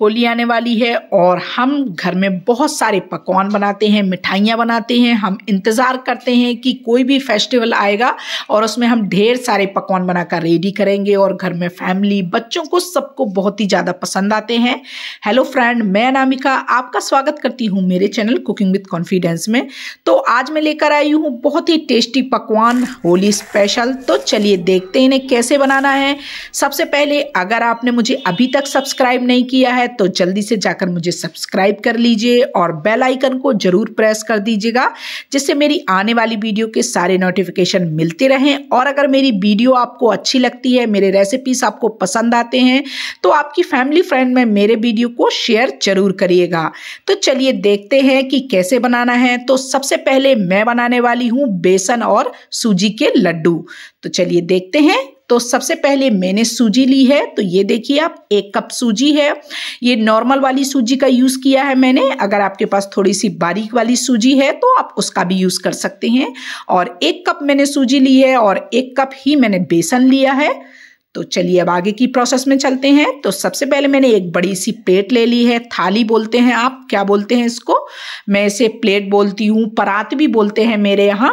होली आने वाली है और हम घर में बहुत सारे पकवान बनाते हैं मिठाइयाँ बनाते हैं हम इंतज़ार करते हैं कि कोई भी फेस्टिवल आएगा और उसमें हम ढेर सारे पकवान बनाकर रेडी करेंगे और घर में फैमिली बच्चों को सबको बहुत ही ज़्यादा पसंद आते हैं हेलो फ्रेंड मैं अनामिका आपका स्वागत करती हूँ मेरे चैनल कुकिंग विथ कॉन्फिडेंस में तो आज मैं लेकर आई हूँ बहुत ही टेस्टी पकवान होली स्पेशल तो चलिए देखते हैं इन्हें कैसे बनाना है सबसे पहले अगर आपने मुझे अभी तक सब्सक्राइब नहीं किया है तो जल्दी से जाकर मुझे सब्सक्राइब कर लीजिए और बेल आइकन को जरूर प्रेस कर दीजिएगा जिससे मेरी आने वाली वीडियो के सारे नोटिफिकेशन मिलते रहें और अगर मेरी वीडियो आपको अच्छी लगती है मेरे रेसिपीज आपको पसंद आते हैं तो आपकी फैमिली फ्रेंड में मेरे वीडियो को शेयर जरूर करिएगा तो चलिए देखते हैं कि कैसे बनाना है तो सबसे पहले मैं बनाने वाली हूँ बेसन और सूजी के लड्डू तो चलिए देखते हैं तो सबसे पहले मैंने सूजी ली है तो ये देखिए आप एक कप सूजी है ये नॉर्मल वाली सूजी का यूज़ किया है मैंने अगर आपके पास थोड़ी सी बारीक वाली सूजी है तो आप उसका भी यूज़ कर सकते हैं और एक कप मैंने सूजी ली है और एक कप ही मैंने बेसन लिया है तो चलिए अब आगे की प्रोसेस में चलते हैं तो सबसे पहले मैंने एक बड़ी सी प्लेट ले ली है थाली बोलते हैं आप क्या बोलते हैं इसको मैं इसे प्लेट बोलती हूँ परात भी बोलते हैं मेरे यहाँ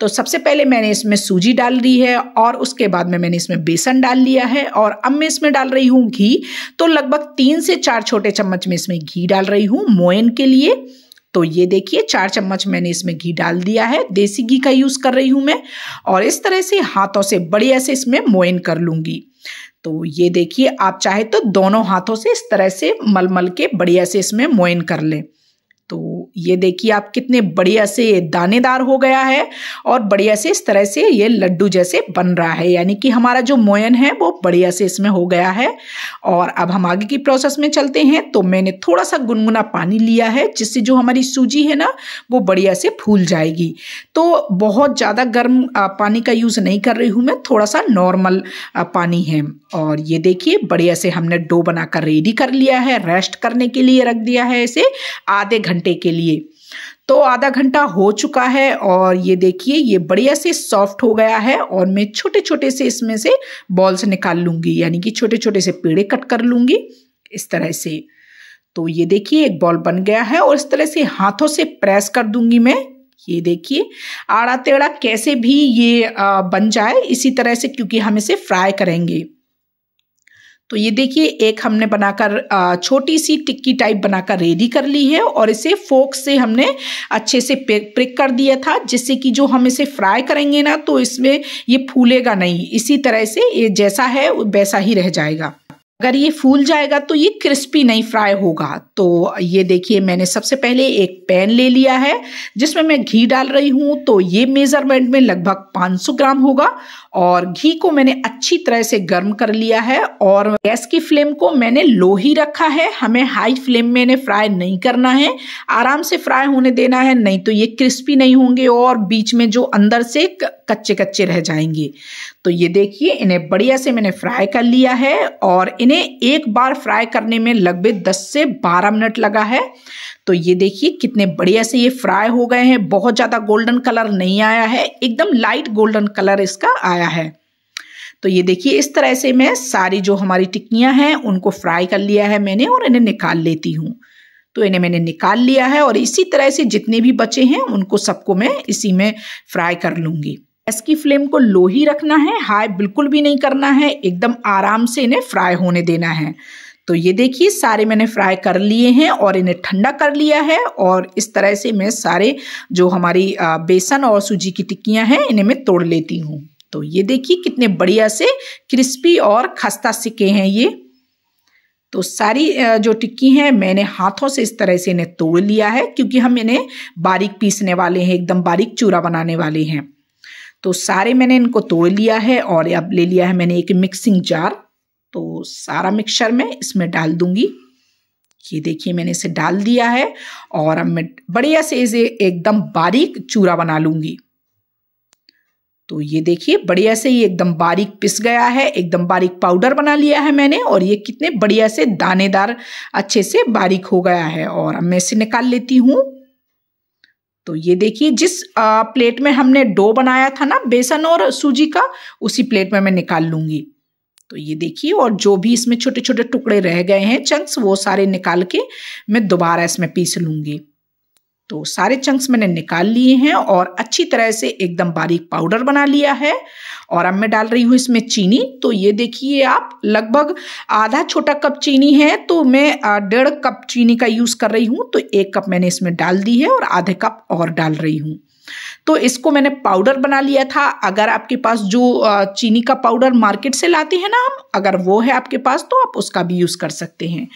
तो सबसे पहले मैंने इसमें सूजी डाल दी है और उसके बाद में मैंने इसमें बेसन डाल लिया है और अब मैं इसमें डाल रही हूँ घी तो लगभग तीन से चार छोटे चम्मच में इसमें घी डाल रही हूँ मोयन के लिए तो ये देखिए चार चम्मच मैंने इसमें घी डाल दिया है देसी घी का यूज़ कर रही हूँ मैं और इस तरह से हाथों से बढ़िया से इसमें मोइन कर लूँगी तो ये देखिए आप चाहे तो दोनों हाथों से इस तरह से मलमल के बढ़िया से इसमें मोइन कर लें तो ये देखिए आप कितने बढ़िया से दानेदार हो गया है और बढ़िया से इस तरह से ये लड्डू जैसे बन रहा है यानी कि हमारा जो मोयन है वो बढ़िया से इसमें हो गया है और अब हम आगे की प्रोसेस में चलते हैं तो मैंने थोड़ा सा गुनगुना पानी लिया है जिससे जो हमारी सूजी है ना वो बढ़िया से फूल जाएगी तो बहुत ज़्यादा गर्म पानी का यूज़ नहीं कर रही हूँ मैं थोड़ा सा नॉर्मल पानी है और ये देखिए बढ़िया से हमने डो बनाकर रेडी कर लिया है रेस्ट करने के लिए रख दिया है इसे आधे घंटे घंटे के लिए तो आधा घंटा हो चुका है और ये देखिए ये बढ़िया से सॉफ्ट हो गया है और मैं छोटे छोटे से इसमें से बॉल्स निकाल लूँगी यानी कि छोटे छोटे से पेड़े कट कर लूँगी इस तरह से तो ये देखिए एक बॉल बन गया है और इस तरह से हाथों से प्रेस कर दूंगी मैं ये देखिए आड़ा टेढ़ा कैसे भी ये बन जाए इसी तरह से क्योंकि हम इसे फ्राई करेंगे तो ये देखिए एक हमने बनाकर छोटी सी टिक्की टाइप बनाकर रेडी कर ली है और इसे फोक से हमने अच्छे से प्रिक कर दिया था जिससे कि जो हम इसे फ्राई करेंगे ना तो इसमें ये फूलेगा नहीं इसी तरह से ये जैसा है वैसा ही रह जाएगा अगर ये फूल जाएगा तो ये क्रिस्पी नहीं फ्राई होगा तो ये देखिए मैंने सबसे पहले एक पैन ले लिया है जिसमें मैं घी डाल रही हूँ तो ये मेज़रमेंट में लगभग 500 ग्राम होगा और घी को मैंने अच्छी तरह से गर्म कर लिया है और गैस की फ्लेम को मैंने लो ही रखा है हमें हाई फ्लेम में इन्हें फ्राई नहीं करना है आराम से फ्राई होने देना है नहीं तो ये क्रिस्पी नहीं होंगे और बीच में जो अंदर से कच्चे कच्चे रह जाएंगे तो ये देखिए इन्हें बढ़िया से मैंने फ्राई कर लिया है और इन इन्हें एक बार फ्राई करने में लगभग दस से बारह मिनट लगा है तो ये देखिए कितने बढ़िया से ये फ्राई हो गए हैं बहुत ज़्यादा गोल्डन कलर नहीं आया है एकदम लाइट गोल्डन कलर इसका आया है तो ये देखिए इस तरह से मैं सारी जो हमारी टिक्कियाँ हैं उनको फ्राई कर लिया है मैंने और इन्हें निकाल लेती हूँ तो इन्हें मैंने निकाल लिया है और इसी तरह से जितने भी बचे हैं उनको सबको मैं इसी में फ्राई कर लूँगी गैस की फ्लेम को लो ही रखना है हाई बिल्कुल भी नहीं करना है एकदम आराम से इन्हें फ्राई होने देना है तो ये देखिए सारे मैंने फ्राई कर लिए हैं और इन्हें ठंडा कर लिया है और इस तरह से मैं सारे जो हमारी बेसन और सूजी की टिक्कियाँ हैं इन्हें मैं तोड़ लेती हूँ तो ये देखिए कितने बढ़िया से क्रिस्पी और खस्ता सिक्के हैं ये तो सारी जो टिक्की हैं मैंने हाथों से इस तरह से इन्हें तोड़ लिया है क्योंकि हम इन्हें बारीक पीसने वाले हैं एकदम बारीक चूरा बनाने वाले हैं तो सारे मैंने इनको तोड़ लिया है और अब ले लिया है मैंने एक मिक्सिंग जार तो सारा मिक्सचर मैं इसमें डाल दूंगी ये देखिए मैंने इसे डाल दिया है और अब मैं बढ़िया से इसे एकदम बारीक चूरा बना लूंगी तो ये देखिए बढ़िया से ये एकदम बारीक पिस गया है एकदम बारीक पाउडर बना लिया है मैंने और ये कितने बढ़िया से दानेदार अच्छे से बारीक हो गया है और अब मैं इसे निकाल लेती हूँ तो ये देखिए जिस आ, प्लेट में हमने डो बनाया था ना बेसन और सूजी का उसी प्लेट में मैं निकाल लूंगी तो ये देखिए और जो भी इसमें छोटे छोटे टुकड़े रह गए हैं चंक्स वो सारे निकाल के मैं दोबारा इसमें पीस लूँगी तो सारे चंक्स मैंने निकाल लिए हैं और अच्छी तरह से एकदम बारीक पाउडर बना लिया है और अब मैं डाल रही हूँ इसमें चीनी तो ये देखिए आप लगभग आधा छोटा कप चीनी है तो मैं डेढ़ कप चीनी का यूज़ कर रही हूँ तो एक कप मैंने इसमें डाल दी है और आधे कप और डाल रही हूँ तो इसको मैंने पाउडर बना लिया था अगर आपके पास जो चीनी का पाउडर मार्केट से लाते हैं ना हम अगर वो है आपके पास तो आप उसका भी यूज़ कर सकते हैं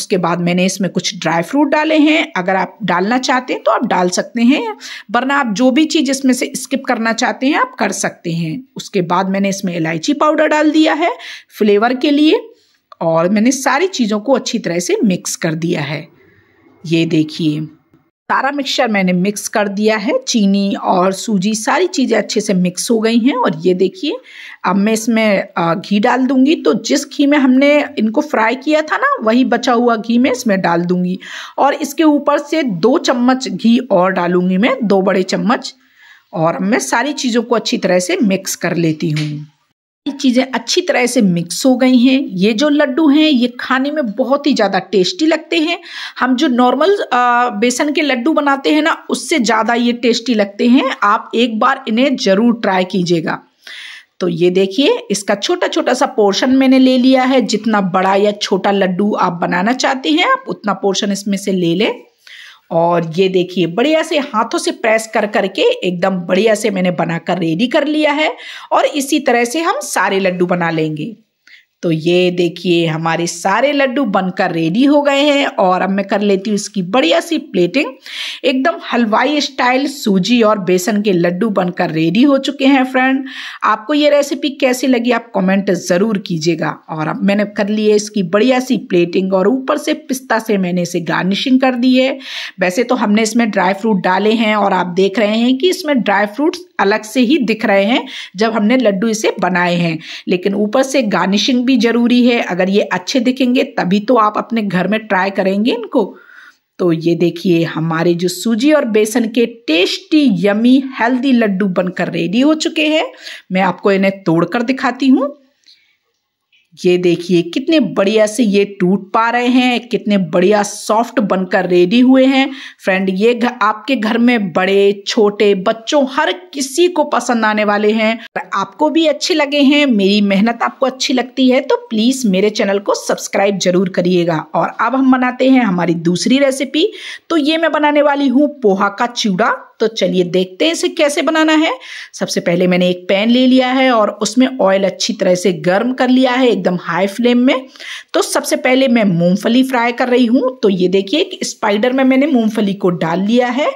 उसके बाद मैंने इसमें कुछ ड्राई फ्रूट डाले हैं अगर आप डालना चाहते हैं तो आप डाल सकते हैं वरना आप जो भी चीज़ इसमें से स्किप करना चाहते हैं आप कर सकते हैं उसके बाद मैंने इसमें इलायची पाउडर डाल दिया है फ्लेवर के लिए और मैंने सारी चीज़ों को अच्छी तरह से मिक्स कर दिया है ये देखिए सारा मिक्सचर मैंने मिक्स कर दिया है चीनी और सूजी सारी चीज़ें अच्छे से मिक्स हो गई हैं और ये देखिए अब मैं इसमें घी डाल दूंगी तो जिस घी में हमने इनको फ्राई किया था ना वही बचा हुआ घी मैं इसमें डाल दूंगी और इसके ऊपर से दो चम्मच घी और डालूंगी मैं दो बड़े चम्मच और मैं सारी चीज़ों को अच्छी तरह से मिक्स कर लेती हूँ चीज़ें अच्छी तरह से मिक्स हो गई हैं ये जो लड्डू हैं ये खाने में बहुत ही ज़्यादा टेस्टी लगते हैं हम जो नॉर्मल बेसन के लड्डू बनाते हैं ना उससे ज़्यादा ये टेस्टी लगते हैं आप एक बार इन्हें ज़रूर ट्राई कीजिएगा तो ये देखिए इसका छोटा छोटा सा पोर्शन मैंने ले लिया है जितना बड़ा या छोटा लड्डू आप बनाना चाहते हैं आप उतना पोर्शन इसमें से ले लें और ये देखिए बढ़िया से हाथों से प्रेस कर करके एकदम बढ़िया से मैंने बनाकर रेडी कर लिया है और इसी तरह से हम सारे लड्डू बना लेंगे तो ये देखिए हमारे सारे लड्डू बनकर रेडी हो गए हैं और अब मैं कर लेती हूँ इसकी बढ़िया सी प्लेटिंग एकदम हलवाई स्टाइल सूजी और बेसन के लड्डू बनकर रेडी हो चुके हैं फ्रेंड आपको ये रेसिपी कैसी लगी आप कमेंट ज़रूर कीजिएगा और अब मैंने कर ली है इसकी बढ़िया सी प्लेटिंग और ऊपर से पिस्ता से मैंने इसे गार्निशिंग कर दी है वैसे तो हमने इसमें ड्राई फ्रूट डाले हैं और आप देख रहे हैं कि इसमें ड्राई फ्रूट्स अलग से ही दिख रहे हैं जब हमने लड्डू इसे बनाए हैं लेकिन ऊपर से गार्निशिंग भी ज़रूरी है अगर ये अच्छे दिखेंगे तभी तो आप अपने घर में ट्राई करेंगे इनको तो ये देखिए हमारे जो सूजी और बेसन के टेस्टी यमी हेल्दी लड्डू बनकर रेडी हो चुके हैं मैं आपको इन्हें तोड़कर दिखाती हूँ ये देखिए कितने बढ़िया से ये टूट पा रहे हैं कितने बढ़िया सॉफ्ट बनकर रेडी हुए हैं फ्रेंड ये घ, आपके घर में बड़े छोटे बच्चों हर किसी को पसंद आने वाले हैं आपको भी अच्छे लगे हैं मेरी मेहनत आपको अच्छी लगती है तो प्लीज़ मेरे चैनल को सब्सक्राइब जरूर करिएगा और अब हम बनाते हैं हमारी दूसरी रेसिपी तो ये मैं बनाने वाली हूँ पोहा का चूड़ा तो चलिए देखते हैं इसे कैसे बनाना है सबसे पहले मैंने एक पैन ले लिया है और उसमें ऑयल अच्छी तरह से गर्म कर लिया है एकदम हाई फ्लेम में तो सबसे पहले मैं मूंगफली फ्राई कर रही हूँ तो ये देखिए स्पाइडर में मैंने मूंगफली को डाल लिया है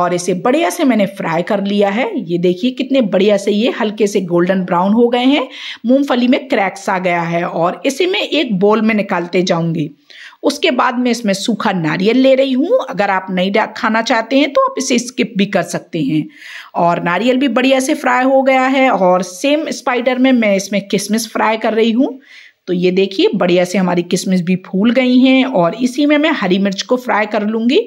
और इसे बढ़िया से मैंने फ्राई कर लिया है ये देखिए कितने बढ़िया से ये हल्के से गोल्डन ब्राउन हो गए हैं मूंगफली में क्रैक्स आ गया है और इसे मैं एक बोल में निकालते जाऊंगी उसके बाद मैं इसमें सूखा नारियल ले रही हूँ अगर आप नहीं खाना चाहते हैं तो आप इसे स्किप भी कर सकते हैं और नारियल भी बढ़िया से फ्राई हो गया है और सेम स्पाइडर में मैं इसमें किशमिश फ्राई कर रही हूँ तो ये देखिए बढ़िया से हमारी किशमिश भी फूल गई हैं और इसी में मैं हरी मिर्च को फ्राई कर लूँगी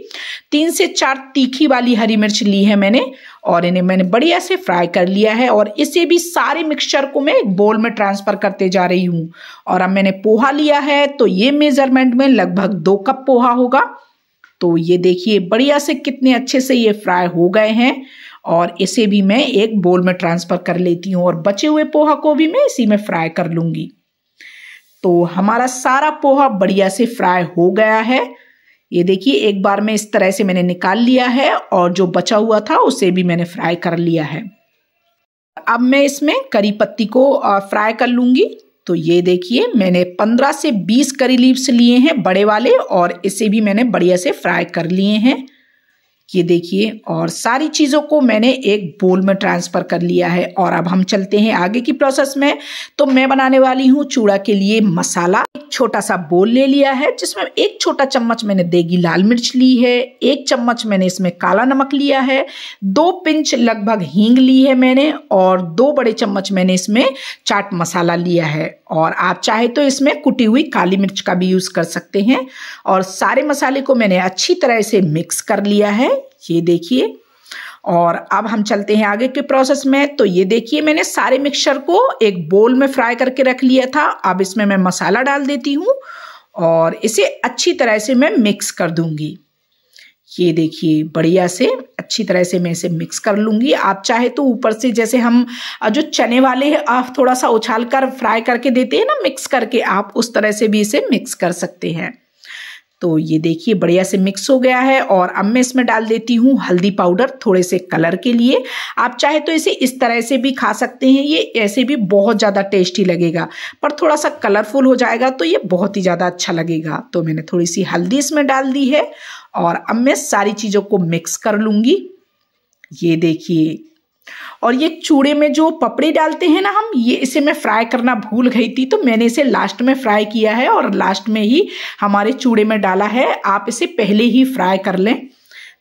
तीन से चार तीखी वाली हरी मिर्च ली है मैंने और इन्हें मैंने बढ़िया से फ्राई कर लिया है और इसे भी सारे मिक्सचर को मैं एक बोल में ट्रांसफ़र करते जा रही हूँ और अब मैंने पोहा लिया है तो ये मेज़रमेंट में लगभग दो कप पोहा होगा तो ये देखिए बढ़िया से कितने अच्छे से ये फ्राई हो गए हैं और इसे भी मैं एक बोल में ट्रांसफ़र कर लेती हूँ और बचे हुए पोहा को भी मैं इसी में फ्राई कर लूँगी तो हमारा सारा पोहा बढ़िया से फ्राई हो गया है ये देखिए एक बार में इस तरह से मैंने निकाल लिया है और जो बचा हुआ था उसे भी मैंने फ्राई कर लिया है अब मैं इसमें करी पत्ती को फ्राई कर लूँगी तो ये देखिए मैंने 15 से 20 करी लीव्स लिए हैं बड़े वाले और इसे भी मैंने बढ़िया से फ्राई कर लिए हैं ये देखिए और सारी चीज़ों को मैंने एक बोल में ट्रांसफ़र कर लिया है और अब हम चलते हैं आगे की प्रोसेस में तो मैं बनाने वाली हूँ चूड़ा के लिए मसाला एक छोटा सा बोल ले लिया है जिसमें एक छोटा चम्मच मैंने देगी लाल मिर्च ली है एक चम्मच मैंने इसमें काला नमक लिया है दो पिंच लगभग हींग ली है मैंने और दो बड़े चम्मच मैंने इसमें चाट मसाला लिया है और आप चाहे तो इसमें कुटी हुई काली मिर्च का भी यूज़ कर सकते हैं और सारे मसाले को मैंने अच्छी तरह से मिक्स कर लिया है ये देखिए और अब हम चलते हैं आगे के प्रोसेस में तो ये देखिए मैंने सारे मिक्सचर को एक बोल में फ्राई करके रख लिया था अब इसमें मैं मसाला डाल देती हूँ और इसे अच्छी तरह से मैं मिक्स कर दूंगी ये देखिए बढ़िया से अच्छी तरह से मैं इसे मिक्स कर लूँगी आप चाहे तो ऊपर से जैसे हम जो चने वाले आप थोड़ा सा उछाल कर फ्राई करके देते हैं ना मिक्स करके आप उस तरह से भी इसे मिक्स कर सकते हैं तो ये देखिए बढ़िया से मिक्स हो गया है और अब मैं इसमें डाल देती हूँ हल्दी पाउडर थोड़े से कलर के लिए आप चाहे तो इसे इस तरह से भी खा सकते हैं ये ऐसे भी बहुत ज़्यादा टेस्टी लगेगा पर थोड़ा सा कलरफुल हो जाएगा तो ये बहुत ही ज़्यादा अच्छा लगेगा तो मैंने थोड़ी सी हल्दी इसमें डाल दी है और अब मैं सारी चीज़ों को मिक्स कर लूँगी ये देखिए और ये चूड़े में जो पपड़े डालते हैं ना हम ये इसे मैं फ्राई करना भूल गई थी तो मैंने इसे लास्ट में फ्राई किया है और लास्ट में ही हमारे चूड़े में डाला है आप इसे पहले ही फ्राई कर लें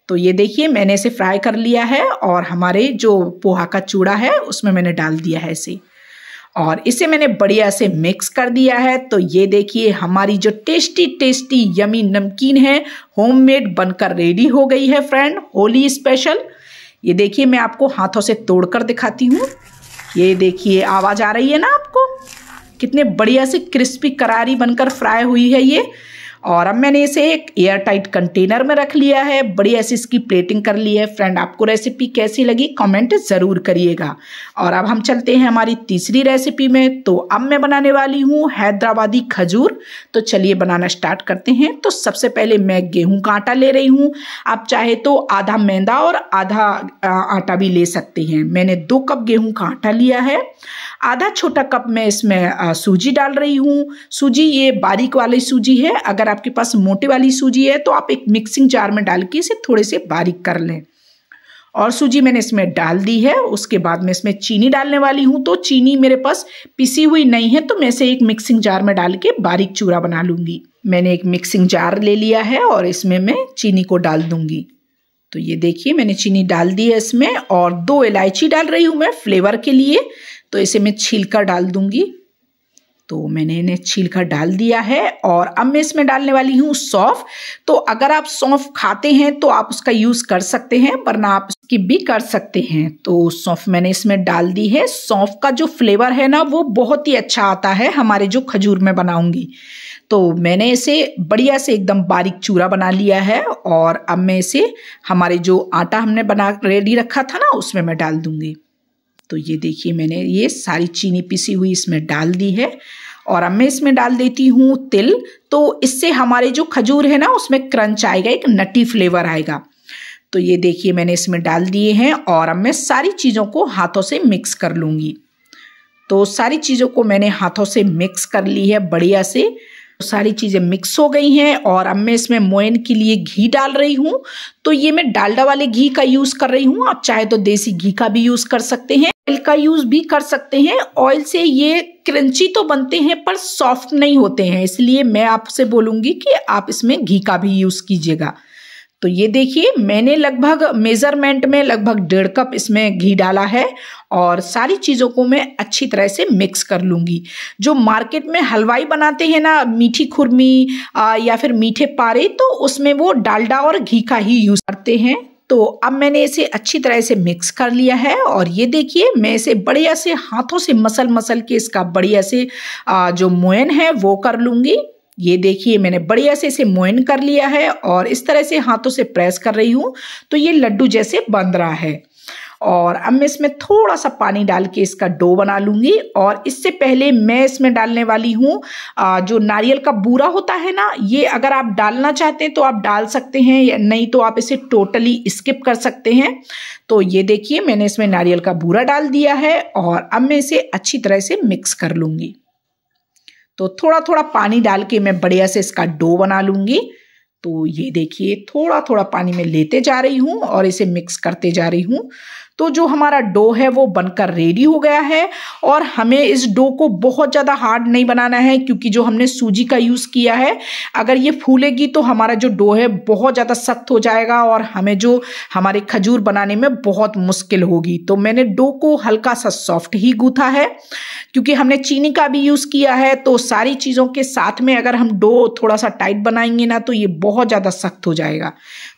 तो ये देखिए मैंने इसे फ्राई कर लिया है और हमारे जो पोहा का चूड़ा है उसमें मैंने डाल दिया है इसे और इसे मैंने बढ़िया से मिक्स कर दिया है तो ये देखिए हमारी जो टेस्टी टेस्टी यमी नमकीन है होममेड बनकर रेडी हो गई है फ्रेंड होली स्पेशल ये देखिए मैं आपको हाथों से तोड़कर दिखाती हूँ ये देखिए आवाज़ आ रही है ना आपको कितने बढ़िया से क्रिस्पी करारी बनकर फ्राई हुई है ये और अब मैंने इसे एक एयर टाइट कंटेनर में रख लिया है बड़ी ऐसी इसकी प्लेटिंग कर ली है फ्रेंड आपको रेसिपी कैसी लगी कमेंट ज़रूर करिएगा और अब हम चलते हैं हमारी तीसरी रेसिपी में तो अब मैं बनाने वाली हूँ हैदराबादी खजूर तो चलिए बनाना स्टार्ट करते हैं तो सबसे पहले मैं गेहूँ का आटा ले रही हूँ आप चाहे तो आधा मैदा और आधा आटा भी ले सकते हैं मैंने दो कप गेहूँ का आटा लिया है आधा छोटा कप मैं इसमें सूजी डाल रही हूँ सूजी ये बारीक वाली सूजी है अगर आपके पास मोटे वाली सूजी है तो आप एक मिक्सिंग जार में डाल के इसे थोड़े से बारीक कर लें और सूजी मैंने इसमें डाल दी है उसके बाद मैं इसमें चीनी डालने वाली हूँ तो चीनी मेरे पास पिसी हुई नहीं है तो मैं इसे एक मिक्सिंग जार में डाल के बारीक चूरा बना लूँगी मैंने एक मिक्सिंग जार ले लिया है और इसमें मैं चीनी को डाल दूँगी तो ये देखिए मैंने चीनी डाल दी है इसमें और दो इलायची डाल रही हूँ मैं फ्लेवर के लिए तो इसे मैं कर डाल दूंगी तो मैंने इन्हें कर डाल दिया है और अब मैं इसमें डालने वाली हूँ सौंफ तो अगर आप सौंफ खाते हैं तो आप उसका यूज़ कर सकते हैं वरना आप इसकी भी कर सकते हैं तो सौंफ मैंने इसमें डाल दी है सौंफ का जो फ्लेवर है ना वो बहुत ही अच्छा आता है हमारे जो खजूर में बनाऊंगी तो मैंने इसे बढ़िया से एकदम बारीक चूरा बना लिया है और अब मैं इसे हमारे जो आटा हमने बना रेडी रखा था ना उसमें मैं डाल दूंगी तो ये देखिए मैंने ये सारी चीनी पिसी हुई इसमें डाल दी है और अब मैं इसमें डाल देती हूँ तिल तो इससे हमारे जो खजूर है ना उसमें क्रंच आएगा एक नटी फ्लेवर आएगा तो ये देखिए मैंने इसमें डाल दिए हैं और अब मैं सारी चीज़ों को हाथों से मिक्स कर लूँगी तो सारी चीज़ों को मैंने हाथों से मिक्स कर ली है बढ़िया से सारी चीज़ें मिक्स हो गई हैं और अब मैं इसमें मोयन के लिए घी डाल रही हूँ तो ये मैं डालडा वाले घी का यूज़ कर रही हूँ आप चाहे तो देसी घी का भी यूज़ कर सकते हैं ऑयल का यूज भी कर सकते हैं ऑयल से ये क्रंची तो बनते हैं पर सॉफ्ट नहीं होते हैं इसलिए मैं आपसे बोलूंगी कि आप इसमें घी का भी यूज कीजिएगा तो ये देखिए मैंने लगभग मेज़रमेंट में लगभग डेढ़ कप इसमें घी डाला है और सारी चीज़ों को मैं अच्छी तरह से मिक्स कर लूँगी जो मार्केट में हलवाई बनाते हैं ना मीठी खुरमी या फिर मीठे पारे तो उसमें वो डालडा और घी का ही यूज़ करते हैं तो अब मैंने इसे अच्छी तरह से मिक्स कर लिया है और ये देखिए मैं इसे बढ़िया से हाथों से मसल मसल के इसका बढ़िया से जो मोयन है वो कर लूँगी ये देखिए मैंने बढ़िया से इसे मोइन कर लिया है और इस तरह से हाथों से प्रेस कर रही हूँ तो ये लड्डू जैसे बन रहा है और अब मैं इसमें थोड़ा सा पानी डाल के इसका डो बना लूँगी और इससे पहले मैं इसमें डालने वाली हूँ जो नारियल का बूरा होता है ना ये अगर आप डालना चाहते हैं तो आप डाल सकते हैं या नहीं तो आप इसे टोटली स्किप कर सकते हैं तो ये देखिए मैंने इसमें नारियल का बूरा डाल दिया है और अब मैं इसे अच्छी तरह से मिक्स कर लूँगी तो थोड़ा थोड़ा पानी डाल के मैं बढ़िया से इसका डो बना लूँगी तो ये देखिए थोड़ा थोड़ा पानी में लेते जा रही हूँ और इसे मिक्स करते जा रही हूँ तो जो हमारा डो है वो बनकर रेडी हो गया है और हमें इस डो को बहुत ज़्यादा हार्ड नहीं बनाना है क्योंकि जो हमने सूजी का यूज़ किया है अगर ये फूलेगी तो हमारा जो डो है बहुत ज़्यादा सख्त हो जाएगा और हमें जो हमारे खजूर बनाने में बहुत मुश्किल होगी तो मैंने डो को हल्का सा सॉफ्ट ही गूथा है क्योंकि हमने चीनी का भी यूज़ किया है तो सारी चीज़ों के साथ में अगर हम डो थोड़ा सा टाइट बनाएंगे ना तो ये बहुत ज़्यादा सख्त हो जाएगा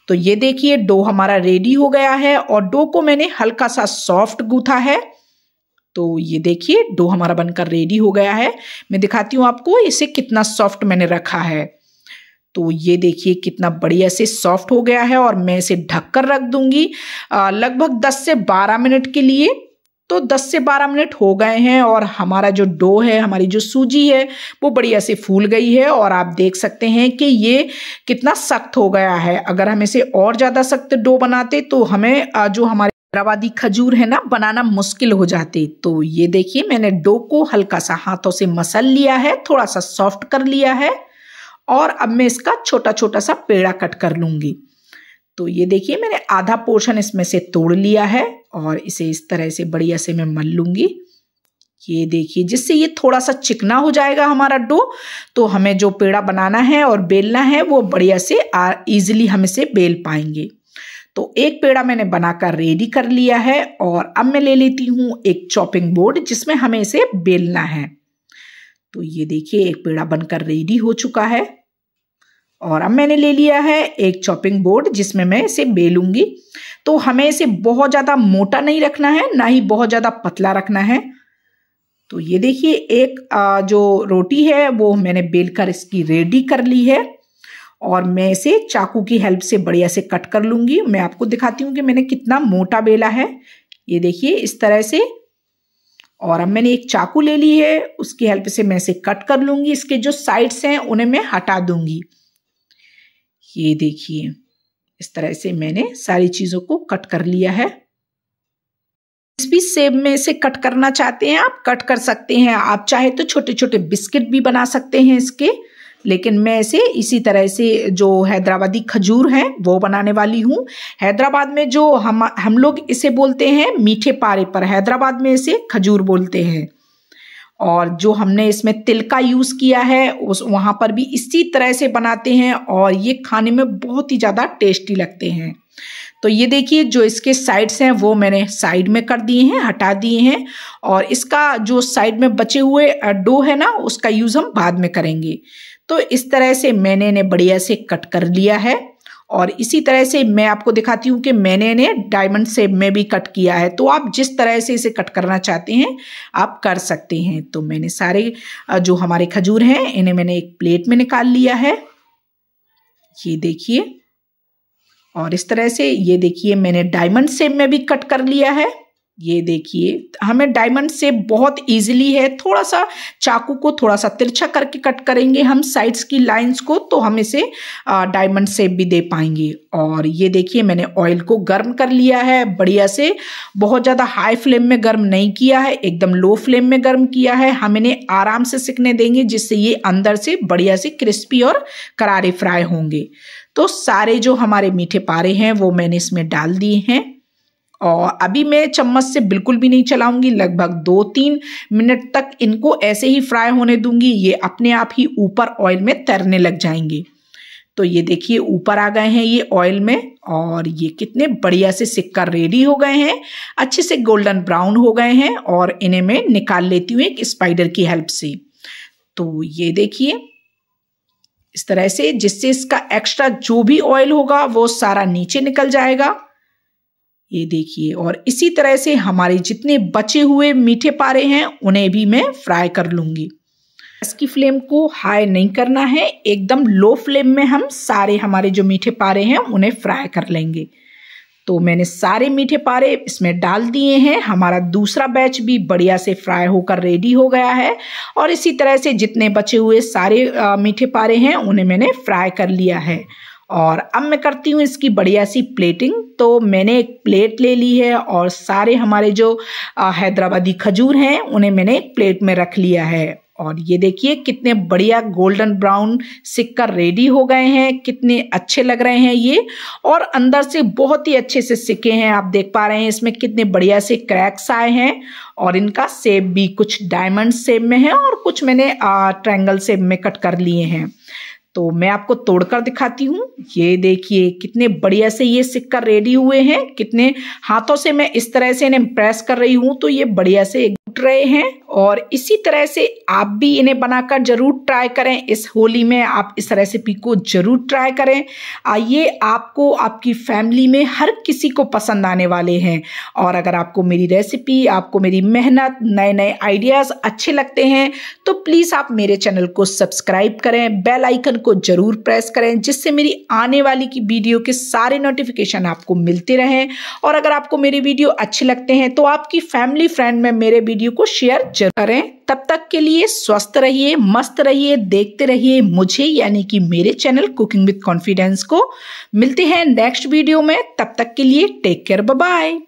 तो ये देखिए डो हमारा रेडी हो गया है और डो को मैंने हल्का सा सॉफ्ट गूथा है तो ये देखिए डो हमारा बनकर रेडी हो गया है मैं दिखाती हूँ आपको इसे कितना सॉफ्ट मैंने रखा है तो ये देखिए कितना बढ़िया से सॉफ्ट हो गया है और मैं इसे ढककर रख दूंगी लगभग 10 से 12 मिनट के लिए तो 10 से 12 मिनट हो गए हैं और हमारा जो डो है हमारी जो सूजी है वो बढ़िया से फूल गई है और आप देख सकते हैं कि ये कितना सख्त हो गया है अगर हम इसे और ज़्यादा सख्त डो बनाते तो हमें जो हमारे रवादी खजूर है ना बनाना मुश्किल हो जाते तो ये देखिए मैंने डो को हल्का सा हाथों से मसल लिया है थोड़ा सा सॉफ्ट कर लिया है और अब मैं इसका छोटा छोटा सा पेड़ा कट कर लूँगी तो ये देखिए मैंने आधा पोर्शन इसमें से तोड़ लिया है और इसे इस तरह से बढ़िया से मैं मल लूँगी ये देखिए जिससे ये थोड़ा सा चिकना हो जाएगा हमारा डो तो हमें जो पेड़ा बनाना है और बेलना है वो बढ़िया से ईजिली हम इसे बेल पाएंगे तो एक पेड़ा मैंने बनाकर रेडी कर लिया है और अब मैं ले लेती हूँ एक चॉपिंग बोर्ड जिसमें हमें इसे बेलना है तो ये देखिए एक पेड़ा बनकर रेडी हो चुका है और अब मैंने ले लिया है एक चॉपिंग बोर्ड जिसमें मैं इसे बेलूंगी तो हमें इसे बहुत ज़्यादा मोटा नहीं रखना है ना ही बहुत ज़्यादा पतला रखना है तो ये देखिए एक जो रोटी है वो मैंने बेल कर इसकी रेडी कर ली है और मैं इसे चाकू की हेल्प से बढ़िया से कट कर लूँगी मैं आपको दिखाती हूँ कि मैंने कितना मोटा बेला है ये देखिए इस तरह से और अब मैंने एक चाकू ले ली है उसकी हेल्प से मैं इसे कट कर लूँगी इसके जो साइड्स हैं उन्हें मैं हटा दूँगी ये देखिए इस तरह से मैंने सारी चीज़ों को कट कर लिया है इस भी सेब में से कट करना चाहते हैं आप कट कर सकते हैं आप चाहे तो छोटे छोटे बिस्किट भी बना सकते हैं इसके लेकिन मैं इसे इसी तरह से जो हैदराबादी खजूर है वो बनाने वाली हूँ हैदराबाद में जो हम हम लोग इसे बोलते हैं मीठे पारे पर हैदराबाद में इसे खजूर बोलते हैं और जो हमने इसमें तिल का यूज़ किया है उस वहाँ पर भी इसी तरह से बनाते हैं और ये खाने में बहुत ही ज़्यादा टेस्टी लगते हैं तो ये देखिए जो इसके साइड्स हैं वो मैंने साइड में कर दिए हैं हटा दिए हैं और इसका जो साइड में बचे हुए डो है ना उसका यूज़ हम बाद में करेंगे तो इस तरह से मैंने इन्हें बढ़िया से कट कर लिया है और इसी तरह से मैं आपको दिखाती हूँ कि मैंने इन्हें डायमंड सेप में भी कट किया है तो आप जिस तरह से इसे कट करना चाहते हैं आप कर सकते हैं तो मैंने सारे जो हमारे खजूर हैं इन्हें मैंने एक प्लेट में निकाल लिया है ये देखिए और इस तरह से ये देखिए मैंने डायमंड सेप में भी कट कर लिया है ये देखिए हमें डायमंड से बहुत इजीली है थोड़ा सा चाकू को थोड़ा सा तिरछा करके कट करेंगे हम साइड्स की लाइंस को तो हम इसे डायमंड सेप भी दे पाएंगे और ये देखिए मैंने ऑयल को गर्म कर लिया है बढ़िया से बहुत ज़्यादा हाई फ्लेम में गर्म नहीं किया है एकदम लो फ्लेम में गर्म किया है हम इन्हें आराम से सिकने देंगे जिससे ये अंदर से बढ़िया से क्रिस्पी और करारे फ्राई होंगे तो सारे जो हमारे मीठे पारे हैं वो मैंने इसमें डाल दिए हैं और अभी मैं चम्मच से बिल्कुल भी नहीं चलाऊंगी लगभग दो तीन मिनट तक इनको ऐसे ही फ्राई होने दूंगी ये अपने आप ही ऊपर ऑयल में तैरने लग जाएंगे तो ये देखिए ऊपर आ गए हैं ये ऑयल में और ये कितने बढ़िया से सिक्का रेडी हो गए हैं अच्छे से गोल्डन ब्राउन हो गए हैं और इन्हें मैं निकाल लेती हूँ एक स्पाइडर की हेल्प से तो ये देखिए इस तरह से जिससे इसका एक्स्ट्रा जो भी ऑयल होगा वो सारा नीचे निकल जाएगा ये देखिए और इसी तरह से हमारे जितने बचे हुए मीठे पारे हैं उन्हें भी मैं फ्राई कर लूँगी गैस की फ्लेम को हाई नहीं करना है एकदम लो फ्लेम में हम सारे हमारे जो मीठे पारे हैं उन्हें फ्राई कर लेंगे तो मैंने सारे मीठे पारे इसमें डाल दिए हैं हमारा दूसरा बैच भी बढ़िया से फ्राई होकर रेडी हो गया है और इसी तरह से जितने बचे हुए सारे मीठे पारे हैं उन्हें मैंने फ्राई कर लिया है और अब मैं करती हूँ इसकी बढ़िया सी प्लेटिंग तो मैंने एक प्लेट ले ली है और सारे हमारे जो हैदराबादी खजूर हैं उन्हें मैंने एक प्लेट में रख लिया है और ये देखिए कितने बढ़िया गोल्डन ब्राउन सिक्कर रेडी हो गए हैं कितने अच्छे लग रहे हैं ये और अंदर से बहुत ही अच्छे से सिक्के हैं आप देख पा रहे हैं इसमें कितने बढ़िया से क्रैक्स आए हैं और इनका सेब भी कुछ डायमंड सेब में है और कुछ मैंने ट्रायंगल सेब में कट कर लिए हैं तो मैं आपको तोड़कर दिखाती हूँ ये देखिए कितने बढ़िया से ये सिक्का रेडी हुए हैं कितने हाथों से मैं इस तरह से इन्हें प्रेस कर रही हूँ तो ये बढ़िया से उठ रहे हैं और इसी तरह से आप भी इन्हें बनाकर जरूर ट्राई करें इस होली में आप इस रेसिपी को जरूर ट्राई करें आइए आपको आपकी फैमिली में हर किसी को पसंद आने वाले हैं और अगर आपको मेरी रेसिपी आपको मेरी मेहनत नए नए आइडियाज़ अच्छे लगते हैं तो प्लीज़ आप मेरे चैनल को सब्सक्राइब करें बेल आइकन को को जरूर प्रेस करें जिससे मेरी आने वाली की वीडियो के सारे नोटिफिकेशन आपको मिलते रहें और अगर आपको मेरे वीडियो अच्छे लगते हैं तो आपकी फैमिली फ्रेंड में मेरे वीडियो को शेयर जरूर करें तब तक के लिए स्वस्थ रहिए मस्त रहिए देखते रहिए मुझे यानी कि मेरे चैनल कुकिंग विद कॉन्फिडेंस को मिलते हैं नेक्स्ट वीडियो में तब तक के लिए टेक केयर बाय